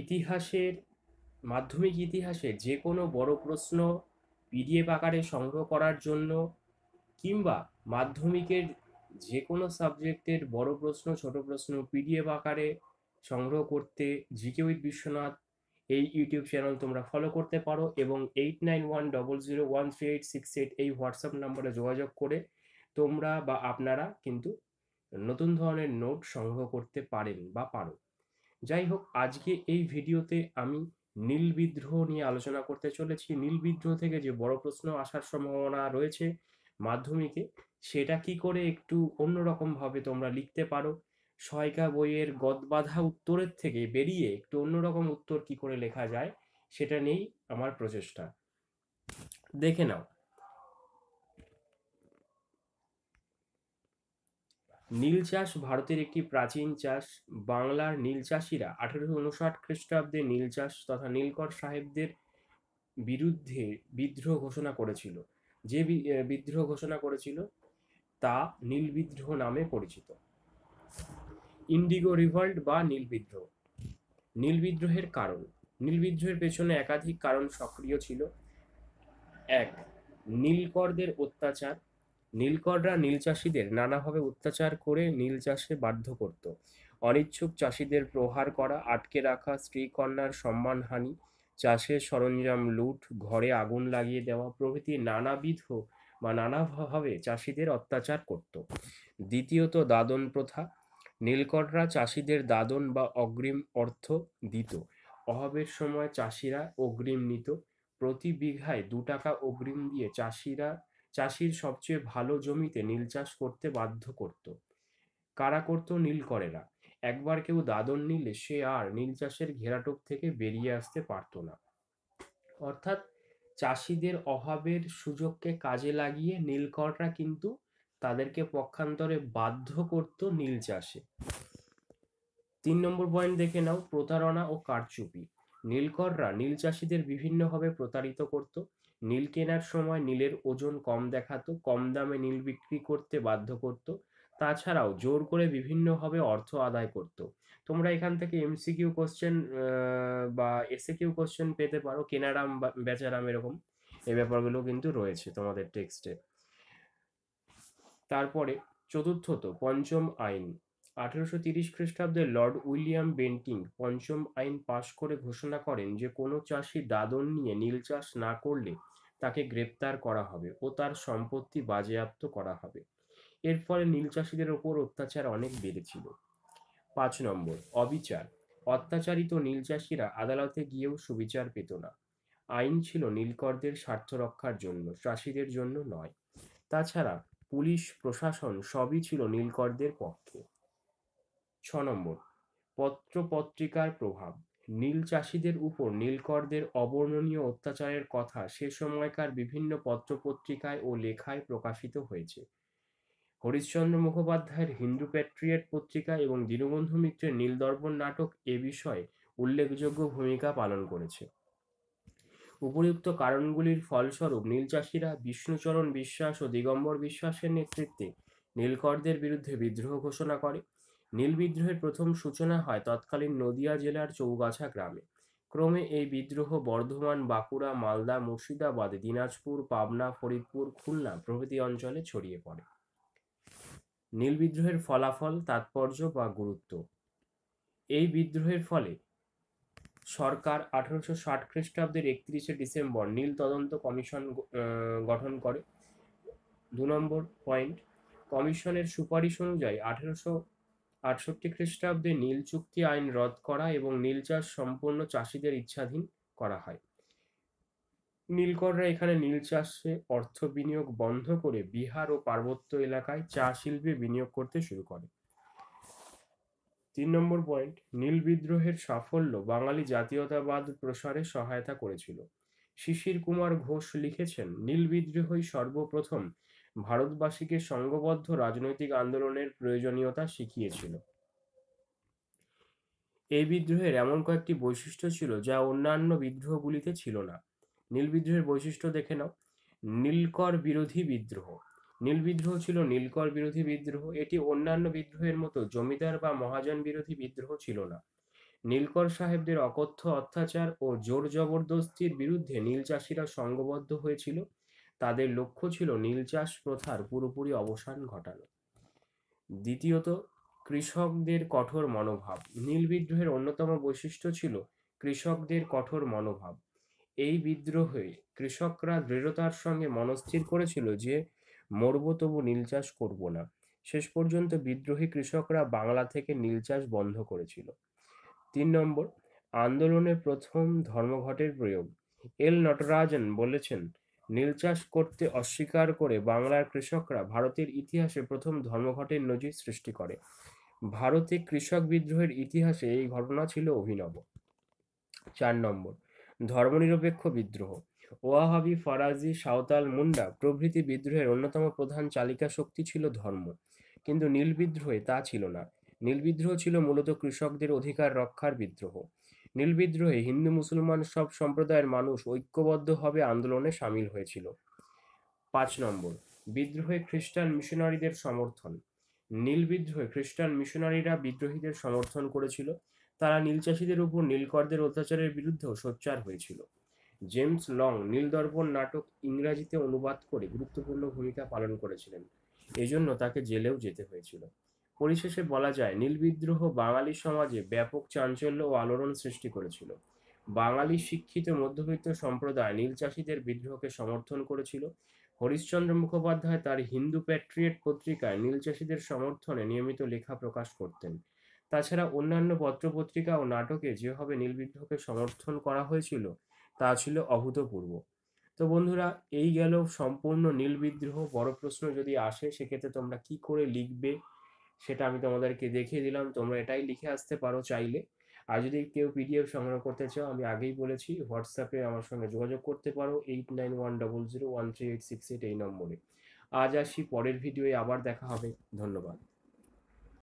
ইতিহাসের মাধ্যমিক ইতিহাসের যে কোনো বড় প্রশ্ন পিডিএফ আকারে সংগ্রহ করার জন্য কিংবা মাধ্যমিকের যে কোনো সাবজেক্টের বড় প্রশ্ন ছোট প্রশ্ন পিডিএফ আকারে সংগ্রহ করতে জিকে উইথ বিশ্বনাথ এই ইউটিউব চ্যানেল তোমরা ফলো করতে পারো এবং eight nine one double zero one three eight six eight এই হোয়াটসঅ্যাপ নম্বরে যোগাযোগ করে তোমরা বা আপনারা কিন্তু নতুন ধরনের নোট সংগ্রহ করতে পারেন বা পারো যাই হোক আজকে এই ভিডিওতে আমি নীল বিদ্রোহ নিয়ে আলোচনা করতে চলেছি নীল বিদ্রোহ থেকে যে বড় প্রশ্ন আসার সম্ভাবনা রয়েছে মাধ্যমিকে সেটা কি করে একটু অন্যরকমভাবে তোমরা লিখতে পারো সহায়িকা বইয়ের গদবাধা উত্তরের থেকে বেরিয়ে একটু অন্যরকম উত্তর কি করে লেখা যায় সেটা নিয়েই আমার প্রচেষ্টা দেখে নাও নীল চাষ ভারতের একটি প্রাচীন চাষ বাংলার নীল চাষিরা আঠেরোশো উনষাট খ্রিস্টাব্দে নীল চাষ তথা নীলকর সাহেবদের বিরুদ্ধে বিদ্রোহ ঘোষণা করেছিল যে বিদ্রোহ ঘোষণা করেছিল তা নীল বিদ্রোহ নামে পরিচিত ইন্ডিগো রিভল্ট বা নীল বিদ্রোহ নীল বিদ্রোহের কারণ নীল বিদ্রোহের পেছনে একাধিক কারণ সক্রিয় ছিল এক নীলকরদের অত্যাচার নীলকররা নীল চাষিদের নানাভাবে অত্যাচার করে নীল চাষে বাধ্য করত অনিচ্ছুক চাষিদের প্রহার করা আটকে রাখা স্ত্রী কন্যার সম্মানহানি চাষের সরঞ্জাম লুট ঘরে আগুন লাগিয়ে দেওয়া প্রভৃতি নানাবিধ বা নানাভাবে চাষিদের অত্যাচার করত দ্বিতীয়ত দাদন প্রথা নীলকররা চাষিদের দাদন বা অগ্রিম অর্থ দিত অভাবের সময় চাষিরা অগ্রিম নিত প্রতি বিঘায় দু টাকা অগ্রিম দিয়ে চাষিরা চাষির সবচেয়ে ভালো জমিতে নীল চাষ করতে বাধ্য করত কারা করত নীলকরেরা একবার কেউ দাদন নিলে সে আর নীল চাষের ঘেরাটোপ থেকে বেরিয়ে আসতে পারত না অর্থাৎ চাষিদের অভাবের সুযোগকে কাজে লাগিয়ে নীলকররা কিন্তু তাদেরকে পক্ষান্তরে বাধ্য করত নীল চাষে তিন নম্বর পয়েন্ট দেখে নাও প্রতারণা ও কারচুপি নীলকররা নীল চাষিদের বিভিন্নভাবে প্রতারিত করত নীল কেনার সময় নীলের ওজন কম দেখাতো কম দামে নীল বিক্রি করতে বাধ্য করত তাছাড়াও জোর করে বিভিন্নভাবে অর্থ আদায় করত তোমরা এখান থেকে এমসিকিউ কোশ্চেন বা এসিকিউ কোশ্চেন পেতে পারো কেনারাম বেচারাম এরকম এ ব্যাপারগুলো কিন্তু রয়েছে তোমাদের টেক্সটে তারপরে চতুর্থত পঞ্চম আইন আঠেরোশো তিরিশ খ্রিস্টাব্দে লর্ড উইলিয়াম বেন্টিং পঞ্চম আইন পাশ করে ঘোষণা করেন যে কোনো চাষি দাদন নিয়ে নীল চাষ না করলে তাকে গ্রেপ্তার করা হবে ও তার সম্পত্তি বাজেয়াপ্ত করা হবে এর ফলে নীল চাষীদের ওপর অত্যাচার অনেক বেড়েছিল পাঁচ নম্বর অবিচার অত্যাচারিত নীল চাষীরা আদালতে গিয়েও সুবিচার পেত না আইন ছিল নীলকরদের স্বার্থ রক্ষার জন্য চাষিদের জন্য নয় তাছাড়া পুলিশ প্রশাসন সবই ছিল নীলকরদের পক্ষে ছ নম্বর পত্রপত্রিকার প্রভাব নীল চাষিদের উপর নীলকরদের অবর্ণনীয় অত্যাচারের কথা সে সময়কার বিভিন্ন পত্রপত্রিকায় ও লেখায় প্রকাশিত হয়েছে হরিশ্চন্দ্র মুখোপাধ্যায়ের হিন্দু প্যাট্রিয়েট পত্রিকা এবং দীনবন্ধু মিত্রের নীলদর্পণ নাটক এ বিষয়ে উল্লেখযোগ্য ভূমিকা পালন করেছে উপযুক্ত কারণগুলির ফলস্বরূপ নীলচাষীরা বিষ্ণুচরণ বিশ্বাস ও দিগম্বর বিশ্বাসের নেতৃত্বে নীলকরদের বিরুদ্ধে বিদ্রোহ ঘোষণা করে নীল বিদ্রোহের প্রথম সূচনা হয় তৎকালীন নদিয়া জেলার চৌগাছা গ্রামে ক্রমে এই বিদ্রোহ বর্ধমান বাঁকুড়া মালদা মুর্শিদাবাদ দিনাজপুর পাবনা ফরিদপুর খুলনা প্রভৃতি অঞ্চলে ছড়িয়ে পড়ে নীল বিদ্রোহের ফলাফল তাৎপর্য বা গুরুত্ব এই বিদ্রোহের ফলে সরকার আঠারোশো ষাট খ্রিস্টাব্দের একত্রিশে ডিসেম্বর নীল তদন্ত কমিশন গঠন করে দু নম্বর পয়েন্ট কমিশনের সুপারিশ অনুযায়ী আঠেরোশো আটষট্টি খ্রিস্টাব্দে নীল চুক্তি আইন রদ করা এবং নীল চাষ সম্পূর্ণ চাষিদের ইচ্ছাধীন করা হয় নীলকররা এখানে নীল চাষে অর্থ বিনিয়োগ বন্ধ করে বিহার ও পার্বত্য এলাকায় চা শিল্পে বিনিয়োগ করতে শুরু করে তিন নম্বর পয়েন্ট নীল বিদ্রোহের সাফল্য বাঙালি জাতীয়তাবাদ প্রসারে সহায়তা করেছিল শিশির কুমার ঘোষ লিখেছেন নীল বিদ্রোহই সর্বপ্রথম ভারতবাসীকে সংঘবদ্ধ রাজনৈতিক আন্দোলনের প্রয়োজনীয়তা শিখিয়েছিল এই বিদ্রোহের এমন কয়েকটি বৈশিষ্ট্য ছিল যা অন্যান্য বিদ্রোহগুলিতে ছিল না নীল বিদ্রোহের বৈশিষ্ট্য দেখে নাও নীলকর বিরোধী বিদ্রোহ নীল বিদ্রোহ ছিল নীলকর বিরোধী বিদ্রোহ এটি অন্যান্য বিদ্রোহের মতো জমিদার বা মহাজন বিরোধী বিদ্রোহ ছিল না নীলকর সাহেবদের অকথ্য অত্যাচার ও জোর জবরদস্তির বিরুদ্ধে নীল চাষিরা সংঘবদ্ধ হয়েছিল তাদের লক্ষ্য ছিল নীল চাষ প্রথার পুরোপুরি অবসান ঘটানো দ্বিতীয়ত কৃষকদের কঠোর মনোভাব নীল বিদ্রোহের অন্যতম বৈশিষ্ট্য ছিল কৃষকদের কঠোর মনোভাব এই বিদ্রোহে কৃষকরা দৃঢ়তার সঙ্গে মনস্থির করেছিল যে মরব তবু নীল চাষ করব না শেষ পর্যন্ত বিদ্রোহী কৃষকরা বাংলা থেকে নীল চাষ বন্ধ করেছিল তিন নম্বর আন্দোলনে প্রথম ধর্মঘটের প্রয়োগ এল নটরাজন বলেছেন নীল চাষ করতে অস্বীকার করে বাংলার কৃষকরা ভারতের ইতিহাসে প্রথম ধর্মঘটের নজির সৃষ্টি করে ভারতে কৃষক বিদ্রোহের ইতিহাসে এই ঘটনা ছিল অভিনব চার নম্বর ধর্মনিরপেক্ষ বিদ্রোহ ওয়াহাবি ফরাজি সাঁওতাল মুন্ডা প্রভৃতি বিদ্রোহের অন্যতম প্রধান চালিকা শক্তি ছিল ধর্ম কিন্তু নীল বিদ্রোহে তা ছিল না নীল বিদ্রোহ ছিল মূলত কৃষকদের অধিকার রক্ষার বিদ্রোহ নীল বিদ্রোহে হিন্দু মুসলমান সব সম্প্রদায়ের মানুষ ঐক্যবদ্ধভাবে আন্দোলনে সামিল হয়েছিল পাঁচ নম্বর বিদ্রোহে খ্রিস্টান মিশনারিদের সমর্থন নীল বিদ্রোহে খ্রিস্টান মিশনারিরা বিদ্রোহীদের সমর্থন করেছিল তারা নীলচাষীদের উপর নীলকরদের অত্যাচারের বিরুদ্ধেও সোচ্চার হয়েছিল জেমস লং নীলদর্পণ নাটক ইংরাজিতে অনুবাদ করে গুরুত্বপূর্ণ ভূমিকা পালন করেছিলেন এজন্য তাকে জেলেও যেতে হয়েছিল পরিশেষে বলা যায় নীল বিদ্রোহ বাঙালি সমাজে ব্যাপক চাঞ্চল্য ও আলোড়ন সৃষ্টি করেছিল বাঙালি শিক্ষিত মধ্যবিত্ত সম্প্রদায় নীল বিদ্রোহকে সমর্থন করেছিল হরিশ্চন্দ্র মুখোপাধ্যায় তার হিন্দু প্যাট্রিয়েট পত্রিকায় নীল সমর্থনে নিয়মিত লেখা প্রকাশ করতেন তাছাড়া অন্যান্য পত্রপত্রিকা ও নাটকে যেভাবে নীল বিদ্রোহকে সমর্থন করা হয়েছিল তা ছিল অভূতপূর্ব তো বন্ধুরা এই গেল সম্পূর্ণ নীল বিদ্রোহ বড় প্রশ্ন যদি আসে সেক্ষেত্রে তোমরা কি করে লিখবে সেটা আমি তোমাদেরকে দেখিয়ে দিলাম তোমরা এটাই লিখে আসতে পারো চাইলে আর যদি কেউ পিডিএফ সংগ্রহ করতে চাও আমি আগেই বলেছি হোয়াটসঅ্যাপে আমার সঙ্গে যোগাযোগ করতে পারো eight nine one double zero one three eight six eight এই নম্বরে আজ আসি পরের ভিডিওয়ে আবার দেখা হবে ধন্যবাদ